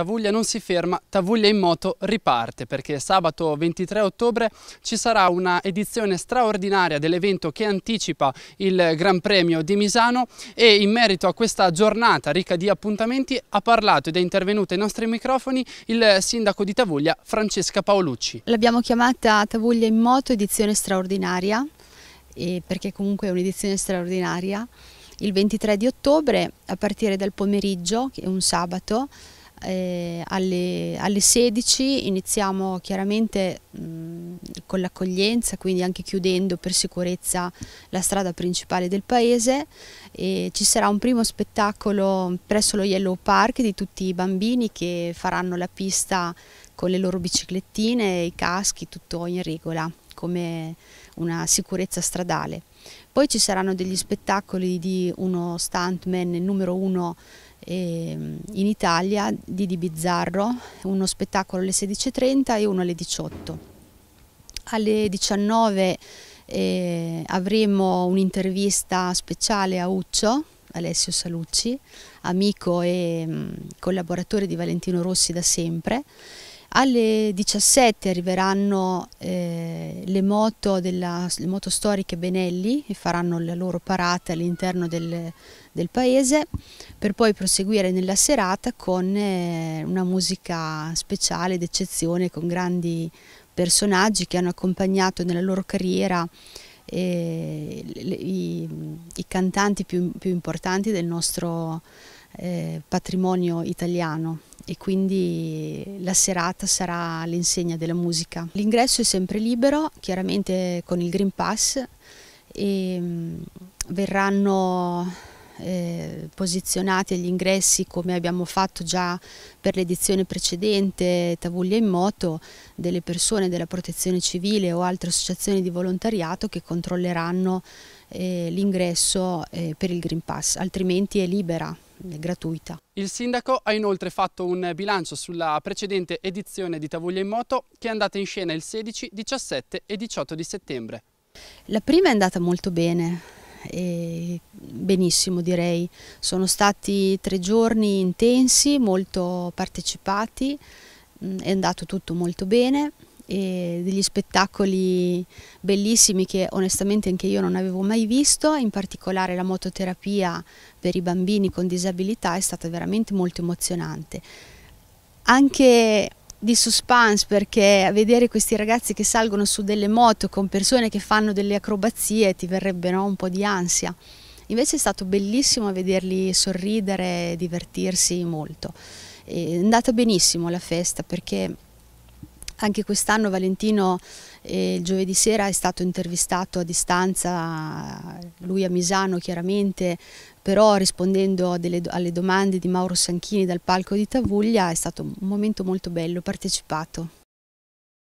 Tavuglia non si ferma, Tavuglia in moto riparte perché sabato 23 ottobre ci sarà una edizione straordinaria dell'evento che anticipa il Gran Premio di Misano e in merito a questa giornata ricca di appuntamenti ha parlato ed è intervenuto ai nostri microfoni il sindaco di Tavuglia Francesca Paolucci. L'abbiamo chiamata Tavuglia in moto edizione straordinaria perché comunque è un'edizione straordinaria il 23 di ottobre a partire dal pomeriggio, che è un sabato, eh, alle, alle, 16 iniziamo chiaramente mh, con l'accoglienza, quindi anche chiudendo per sicurezza la strada principale del paese. E ci sarà un primo spettacolo presso lo Yellow Park di tutti i bambini che faranno la pista con le loro biciclettine, i caschi, tutto in regola come una sicurezza stradale. Poi ci saranno degli spettacoli di uno stuntman numero uno Ehm, in Italia di Di Bizzarro, uno spettacolo alle 16.30 e uno alle 18. Alle 19 eh, avremo un'intervista speciale a Uccio, Alessio Salucci, amico e mm, collaboratore di Valentino Rossi da sempre. Alle 17 arriveranno eh, le moto, della, le moto storiche Benelli e faranno la loro parata all'interno del, del, paese per poi proseguire nella serata con eh, una musica speciale d'eccezione con grandi personaggi che hanno accompagnato nella loro carriera eh, le, i, i, cantanti più, più, importanti del nostro eh, patrimonio italiano e quindi la serata sarà all'insegna della musica. L'ingresso è sempre libero, chiaramente con il Green Pass e mm, verranno eh, posizionati agli ingressi come abbiamo fatto già per l'edizione precedente Tavuglia in moto delle persone della protezione civile o altre associazioni di volontariato che controlleranno eh, l'ingresso eh, per il Green Pass altrimenti è libera gratuita. Il sindaco ha inoltre fatto un bilancio sulla precedente edizione di Tavuglia in Moto che è andata in scena il 16, 17 e 18 di settembre. La prima è andata molto bene, benissimo direi. Sono stati tre giorni intensi, molto partecipati, mm, è andato tutto molto bene e degli spettacoli bellissimi che onestamente anche io non avevo mai visto, in particolare la mototerapia per i bambini con disabilità è stata veramente molto emozionante. Anche di suspense perché vedere questi ragazzi che salgono su delle moto con persone che fanno delle acrobazie ti verrebbe no? un po' di ansia. Invece è stato bellissimo vederli sorridere e divertirsi molto. È andata benissimo la festa perché anche quest'anno Valentino eh, giovedì sera è stato intervistato a distanza, lui a Misano chiaramente, però rispondendo delle, alle domande di Mauro Sanchini dal palco di Tavuglia è stato un momento molto bello, partecipato.